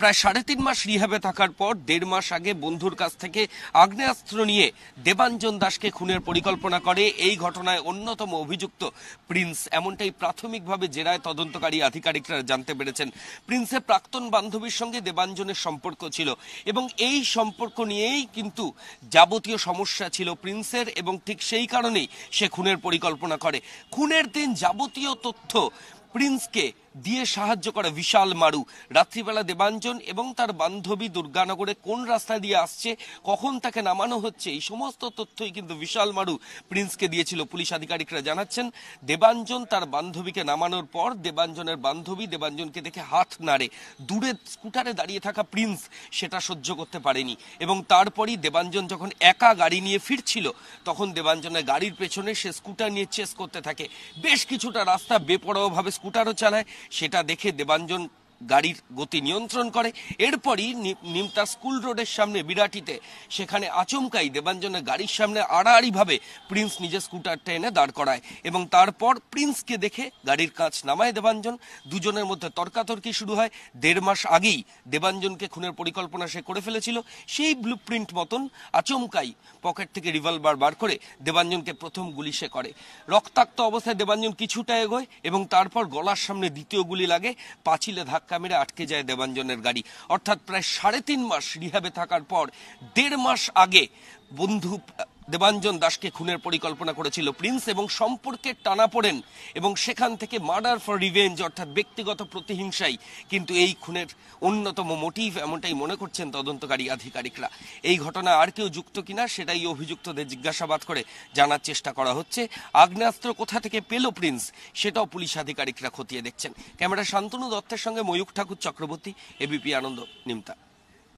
প্রায় সাড়ে তিন মাস রিহাবে থাকার পর দেড় মাস আগে বন্ধুর কাছ থেকে আগ্নেয়াস্ত্র নিয়ে দেবাঞ্জন দাসকে খুনের পরিকল্পনা করে এই ঘটনায় অন্যতম অভিযুক্ত প্রিন্স এমনটাই প্রাথমিকভাবে জেরায় তদন্তকারী আধিকারিকরা জানতে পেরেছেন প্রিন্সের প্রাক্তন বান্ধবীর সঙ্গে দেবাঞ্জনের সম্পর্ক ছিল এবং এই সম্পর্ক নিয়েই কিন্তু যাবতীয় সমস্যা ছিল প্রিন্সের এবং ঠিক সেই কারণেই সে খুনের পরিকল্পনা করে খুনের দিন যাবতীয় তথ্য প্রিন্সকে দিয়ে সাহায্য করে বিশাল মারু রাত্রিবেলা দেবাঞ্জন এবং তার বান্ধবী দুর্গানগরে কোন রাস্তা দিয়ে আসছে কখন তাকে নামানো হচ্ছে এই সমস্ত তথ্যই কিন্তু বিশাল মারু প্রিন্সকে দিয়েছিল পুলিশ আধিকারিকরা জানাচ্ছেন দেবাঞ্জন তার বান্ধবীকে নামানোর পর দেবাঞ্জনের বান্ধবী দেবাঞ্জনকে দেখে হাত নাড়ে দূরে স্কুটারে দাঁড়িয়ে থাকা প্রিন্স সেটা সহ্য করতে পারেনি এবং তারপরই দেবাঞ্জন যখন একা গাড়ি নিয়ে ফিরছিল তখন দেবাঞ্জনের গাড়ির পেছনে সে স্কুটার নিয়ে চেস করতে থাকে বেশ কিছুটা রাস্তা বেপরোয়াভাবে স্কুটারও চালায় সেটা দেখে দেবাঞ্জন গাড়ির গতি নিয়ন্ত্রণ করে এরপরই নিমতা স্কুল রোডের সামনে বিরাটিতে সেখানে আচমকাই দেবাঞ্জনের গাড়ির সামনে আড়াআড়িভাবে প্রিন্স নিজের স্কুটারটা এনে দাঁড় করায় এবং তারপর প্রিন্সকে দেখে গাড়ির কাজ নামায় দেবাঞ্জন দুজনের মধ্যে তর্কাতর্কি শুরু হয় দেড় মাস আগেই দেবাঞ্জনকে খুনের পরিকল্পনা সে করে ফেলেছিল সেই ব্লু প্রিন্ট মতন আচমকাই পকেট থেকে রিভলভার বার করে দেবাঞ্জনকে প্রথম গুলি সে করে রক্তাক্ত অবস্থায় দেবাঞ্জন কিছুটা এগোয় এবং তারপর গলার সামনে দ্বিতীয় গুলি লাগে পাঁচিলে ধাক্কা কামিরা আটকে যায় দেবাঞ্জনের গাড়ি অর্থাৎ প্রায় সাড়ে তিন মাস রিহাবে থাকার পর দেড় মাস আগে বন্ধু দেবাঞ্জন দাসকে খুনের পরিকল্পনা করেছিল প্রিন্স এবং সম্পর্কের টানা পড়েন এবং সেখান থেকে মার্ডার ফর রিভেঞ্জ অর্থাৎ ব্যক্তিগত প্রতিহিংসাই কিন্তু এই খুনের অন্যতম মোটিভ এমনটাই মনে করছেন তদন্তকারী আধিকারিকরা এই ঘটনা আর কেউ যুক্ত কিনা সেটাই অভিযুক্তদের জিজ্ঞাসাবাদ করে জানার চেষ্টা করা হচ্ছে আগ্নেয়াস্ত্র কোথা থেকে পেল প্রিন্স সেটাও পুলিশ আধিকারিকরা খতিয়ে দেখছেন ক্যামেরা শান্তনু দত্তের সঙ্গে ময়ূর ঠাকুর চক্রবর্তী এবিপি আনন্দ নিমতা